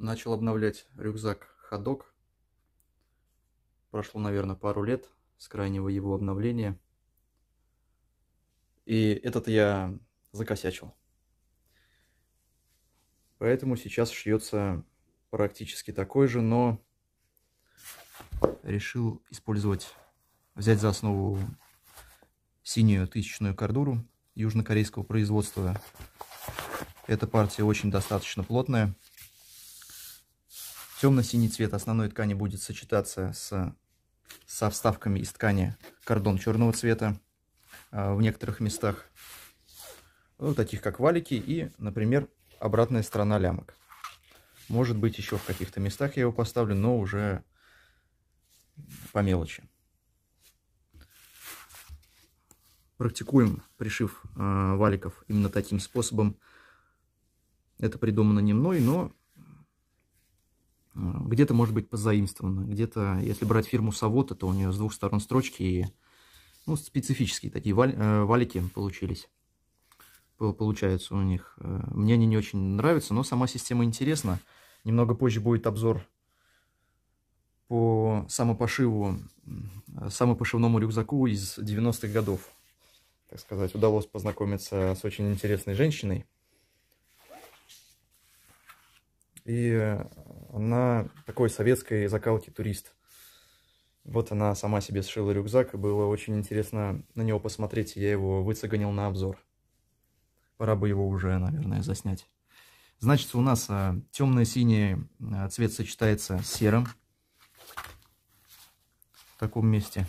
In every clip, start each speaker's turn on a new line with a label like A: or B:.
A: Начал обновлять рюкзак ходок. Прошло, наверное, пару лет с крайнего его обновления. И этот я закосячил. Поэтому сейчас шьется практически такой же, но решил использовать, взять за основу синюю тысячную кордуру южнокорейского производства. Эта партия очень достаточно плотная. Темно-синий цвет основной ткани будет сочетаться с, со вставками из ткани кордон черного цвета а, в некоторых местах, ну, таких как валики и, например, обратная сторона лямок. Может быть, еще в каких-то местах я его поставлю, но уже по мелочи. Практикуем пришив э, валиков именно таким способом. Это придумано не мной, но где-то может быть позаимствовано, где-то, если брать фирму Савота, то у нее с двух сторон строчки и ну, специфические такие валь, э, валики получились. Получается у них. Э, мне они не очень нравятся, но сама система интересна. Немного позже будет обзор по самопошиву, э, самопошивному рюкзаку из 90-х годов. Так сказать, удалось познакомиться с очень интересной женщиной. и она такой советской закалки турист. Вот она сама себе сшила рюкзак, и было очень интересно на него посмотреть, я его выцеганил на обзор. Пора бы его уже, наверное, заснять. Значит, у нас а, темно-синий а, цвет сочетается с серым в таком месте.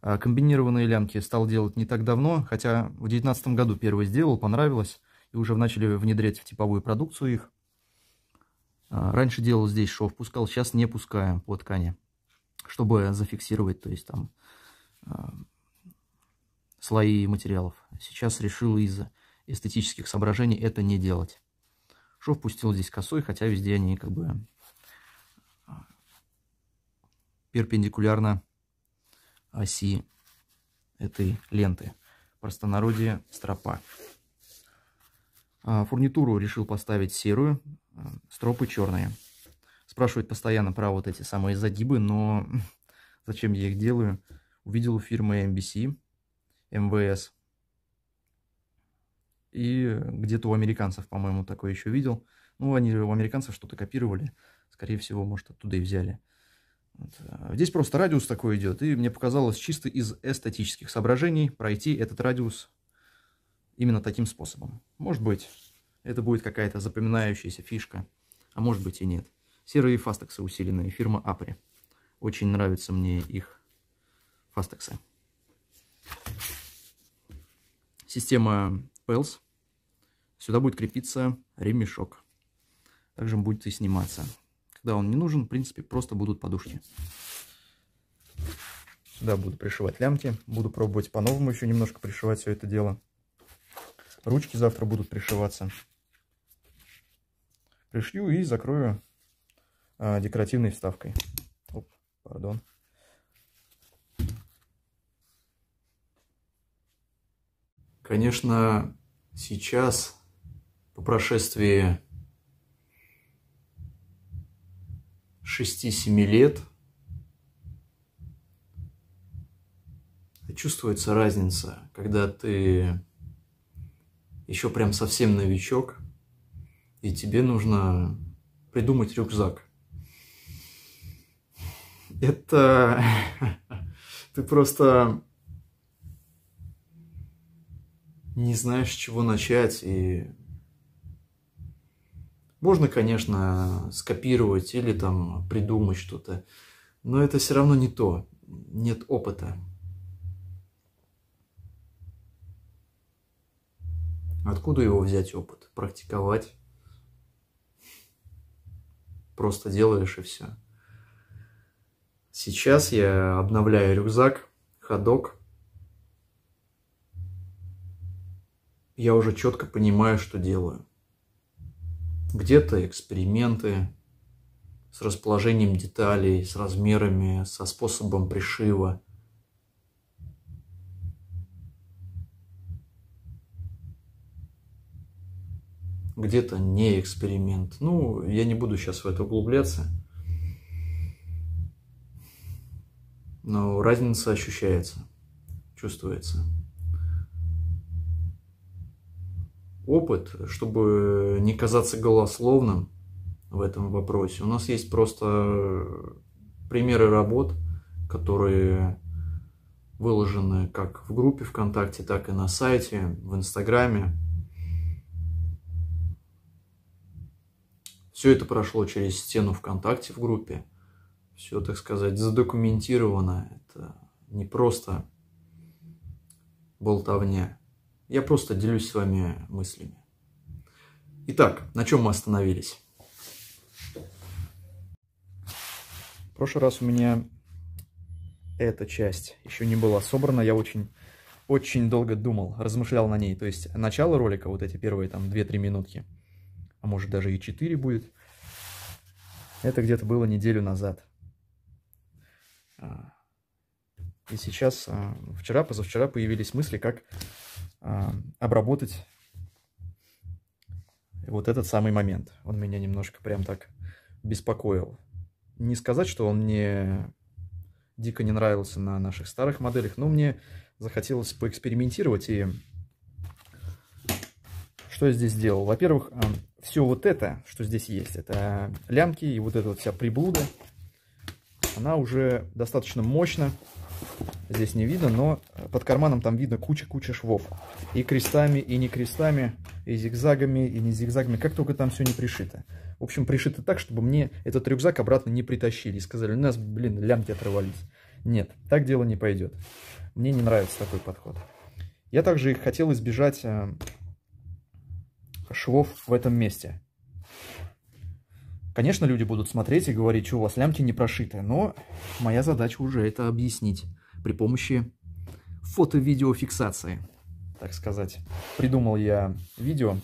A: А, комбинированные лямки стал делать не так давно, хотя в 2019 году первый сделал, понравилось, и уже начали внедрять в типовую продукцию их. А, раньше делал здесь шов, пускал, сейчас не пускаем по ткани, чтобы зафиксировать, то есть там а, слои материалов. Сейчас решил из за эстетических соображений это не делать. Шов пустил здесь косой, хотя везде они как бы а, перпендикулярно оси этой ленты. Простонародье стропа. А, фурнитуру решил поставить серую, а, стропы черные. Спрашивают постоянно про вот эти самые загибы, но зачем я их делаю? Увидел у фирмы MBC, МВС. И где-то у американцев, по-моему, такое еще видел. Ну, они у американцев что-то копировали. Скорее всего, может, оттуда и взяли. Вот. А, здесь просто радиус такой идет. И мне показалось чисто из эстетических соображений пройти этот радиус именно таким способом. Может быть, это будет какая-то запоминающаяся фишка, а может быть и нет. Серые фастексы усиленные, фирма Апри. Очень нравятся мне их фастексы. Система Pels. Сюда будет крепиться ремешок. Также будет и сниматься. Когда он не нужен, в принципе, просто будут подушки. Сюда буду пришивать лямки. Буду пробовать по-новому еще немножко пришивать все это дело. Ручки завтра будут пришиваться. Пришью и закрою а, декоративной вставкой. Оп, пардон. Конечно, сейчас, по прошествии 6-7 лет, чувствуется разница, когда ты еще прям совсем новичок, и тебе нужно придумать рюкзак. Это... Ты просто не знаешь, с чего начать, и можно, конечно, скопировать или там придумать что-то, но это все равно не то, нет опыта. Откуда его взять опыт? Практиковать. Просто делаешь и все. Сейчас я обновляю рюкзак, ходок. Я уже четко понимаю, что делаю. Где-то эксперименты с расположением деталей, с размерами, со способом пришива – где-то не эксперимент. Ну, я не буду сейчас в это углубляться. Но разница ощущается, чувствуется. Опыт, чтобы не казаться голословным в этом вопросе, у нас есть просто примеры работ, которые выложены как в группе ВКонтакте, так и на сайте, в Инстаграме. Все это прошло через стену ВКонтакте в группе. Все, так сказать, задокументировано. Это не просто болтовня. Я просто делюсь с вами мыслями. Итак, на чем мы остановились? В прошлый раз у меня эта часть еще не была собрана. Я очень, очень долго думал, размышлял на ней. То есть начало ролика, вот эти первые там 2-3 минутки – а может даже и 4 будет. Это где-то было неделю назад. А, и сейчас, а, вчера, позавчера появились мысли, как а, обработать вот этот самый момент. Он меня немножко прям так беспокоил. Не сказать, что он мне дико не нравился на наших старых моделях, но мне захотелось поэкспериментировать. И что я здесь сделал? Во-первых, все вот это, что здесь есть, это лямки и вот эта вот вся приблуда, она уже достаточно мощно. Здесь не видно, но э, под карманом там видно куча-куча швов. И крестами, и не крестами, и зигзагами, и не зигзагами. Как только там все не пришито. В общем, пришито так, чтобы мне этот рюкзак обратно не притащили. И сказали, у нас, блин, лямки отрывались. Нет, так дело не пойдет. Мне не нравится такой подход. Я также хотел избежать э, швов в этом месте. Конечно, люди будут смотреть и говорить, что у вас лямки не прошиты, но моя задача уже это объяснить при помощи фото-видеофиксации, так сказать. Придумал я видео,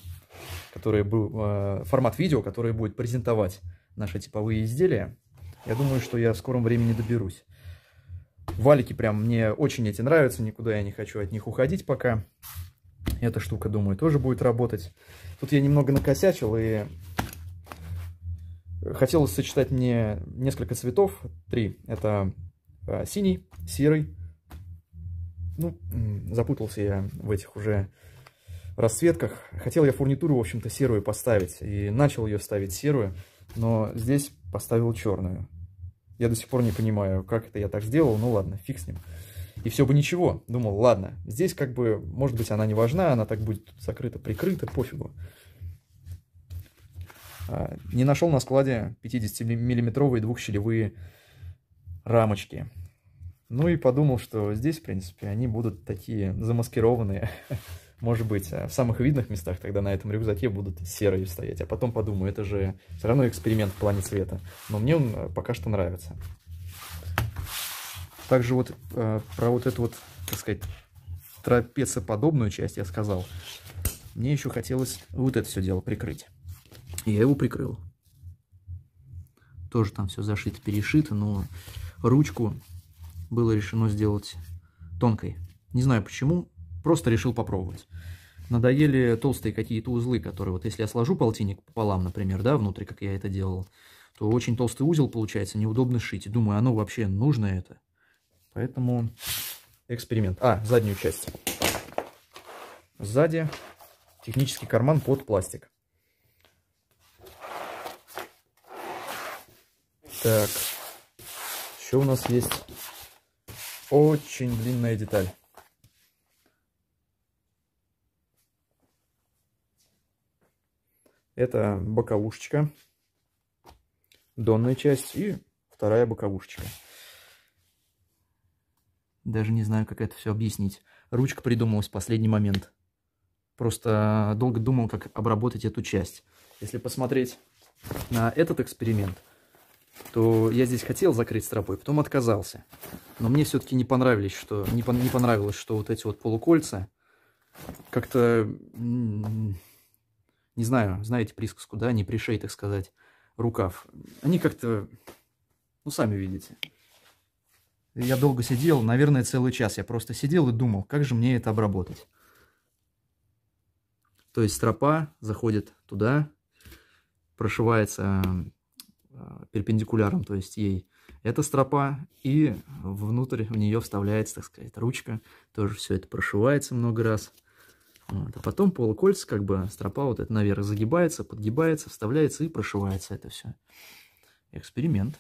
A: которое был, э, формат видео, которое будет презентовать наши типовые изделия. Я думаю, что я в скором времени доберусь. Валики прям мне очень эти нравятся, никуда я не хочу от них уходить пока. Эта штука, думаю, тоже будет работать. Тут я немного накосячил и хотелось сочетать мне несколько цветов. Три. Это а, синий, серый. Ну, запутался я в этих уже расцветках. Хотел я фурнитуру, в общем-то, серую поставить. И начал ее ставить серую, но здесь поставил черную. Я до сих пор не понимаю, как это я так сделал. Ну ладно, фиг с ним. И все бы ничего. Думал, ладно, здесь как бы, может быть, она не важна, она так будет закрыта, прикрыта, пофигу. А, не нашел на складе 50-миллиметровые двухщелевые рамочки. Ну и подумал, что здесь, в принципе, они будут такие замаскированные. Может быть, а, в самых видных местах тогда на этом рюкзаке будут серые стоять. А потом подумаю, это же все равно эксперимент в плане цвета. Но мне он а, пока что нравится. Также вот э, про вот эту вот, так сказать, трапециоподобную часть я сказал. Мне еще хотелось вот это все дело прикрыть. И я его прикрыл. Тоже там все зашито, перешито, но ручку было решено сделать тонкой. Не знаю почему, просто решил попробовать. Надоели толстые какие-то узлы, которые вот если я сложу полтинник пополам, например, да, внутри, как я это делал, то очень толстый узел получается, неудобно шить. Думаю, оно вообще нужно это? Поэтому эксперимент. А, заднюю часть. Сзади технический карман под пластик. Так, еще у нас есть очень длинная деталь. Это боковушечка, донная часть и вторая боковушечка. Даже не знаю, как это все объяснить. Ручка придумалась в последний момент. Просто э, долго думал, как обработать эту часть. Если посмотреть на этот эксперимент, то я здесь хотел закрыть стропой, потом отказался. Но мне все-таки не понравились, что не, пон, не понравилось, что вот эти вот полукольца как-то не знаю, знаете присказку, да, не пришей, так сказать, рукав. Они как-то, ну, сами видите я долго сидел, наверное, целый час. Я просто сидел и думал, как же мне это обработать. То есть стропа заходит туда, прошивается э, перпендикуляром, то есть ей эта стропа, и внутрь в нее вставляется, так сказать, ручка. Тоже все это прошивается много раз. Вот. А потом полукольца, как бы стропа вот это наверх загибается, подгибается, вставляется и прошивается это все. Эксперимент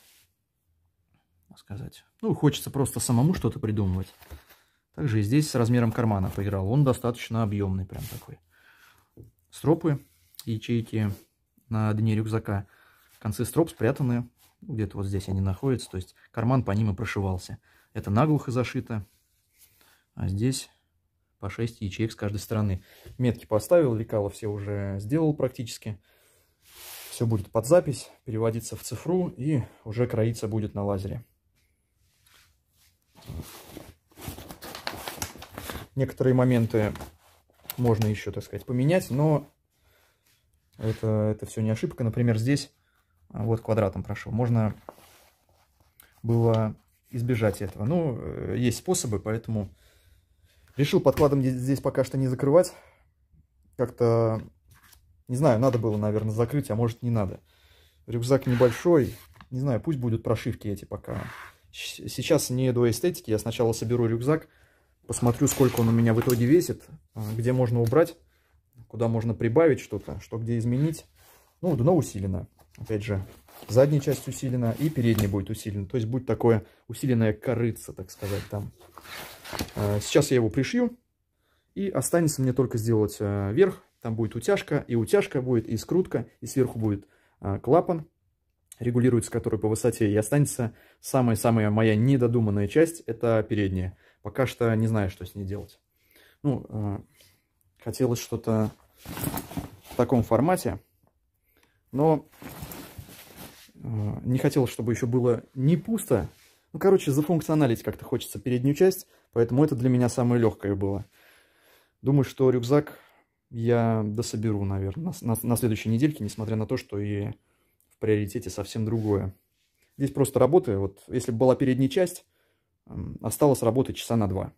A: сказать. Ну, хочется просто самому что-то придумывать. Также и здесь с размером кармана поиграл. Он достаточно объемный прям такой. Стропы, ячейки на дне рюкзака. Концы строп спрятаны. Где-то вот здесь они находятся. То есть карман по ним и прошивался. Это наглухо зашито. А здесь по 6 ячеек с каждой стороны. Метки поставил, лекала все уже сделал практически. Все будет под запись, переводиться в цифру и уже кроиться будет на лазере. Некоторые моменты можно еще, так сказать, поменять, но это, это все не ошибка. Например, здесь а, вот квадратом прошел. Можно было избежать этого. Но ну, э, есть способы, поэтому решил подкладом здесь пока что не закрывать. Как-то, не знаю, надо было, наверное, закрыть, а может не надо. Рюкзак небольшой. Не знаю, пусть будут прошивки эти пока Сейчас не до эстетики, я сначала соберу рюкзак, посмотрю, сколько он у меня в итоге весит, а, где можно убрать, куда можно прибавить что-то, что где изменить. Ну, дно усилено, опять же, задняя часть усилена и передняя будет усилена. То есть будет такое усиленная корыца, так сказать, там. А, сейчас я его пришью, и останется мне только сделать э, верх. Там будет утяжка, и утяжка будет, и скрутка, и сверху будет а, клапан регулируется который по высоте, и останется самая-самая моя недодуманная часть, это передняя. Пока что не знаю, что с ней делать. Ну, э, хотелось что-то в таком формате, но э, не хотелось, чтобы еще было не пусто. Ну, короче, зафункционалить как-то хочется переднюю часть, поэтому это для меня самое легкое было. Думаю, что рюкзак я дособеру, наверное, на, на, на следующей недельке, несмотря на то, что и приоритете совсем другое. Здесь просто работы, вот если была передняя часть, осталось работать часа на два.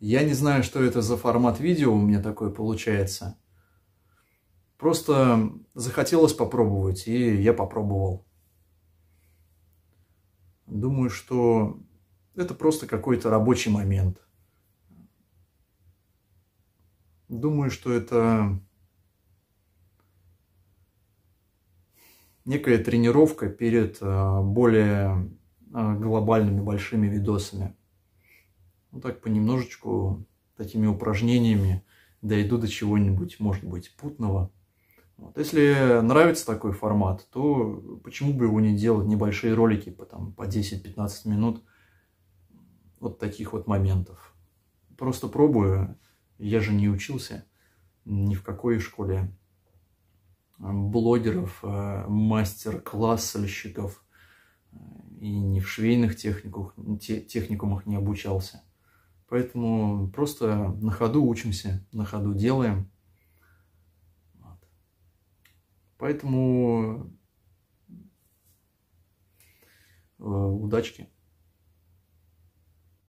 A: Я не знаю, что это за формат видео у меня такой получается. Просто захотелось попробовать, и я попробовал. Думаю, что это просто какой-то рабочий момент. Думаю, что это некая тренировка перед э, более э, глобальными большими видосами. Вот ну, так понемножечку такими упражнениями дойду до чего-нибудь, может быть, путного. Вот. Если нравится такой формат, то почему бы его не делать небольшие ролики по, там, по 10-15 минут вот таких вот моментов. Просто пробую, я же не учился ни в какой школе Э, блогеров, э, мастер-класс э, И не в швейных техниках, техникумах не обучался. Поэтому просто на ходу учимся, на ходу делаем. Вот. Поэтому удачки.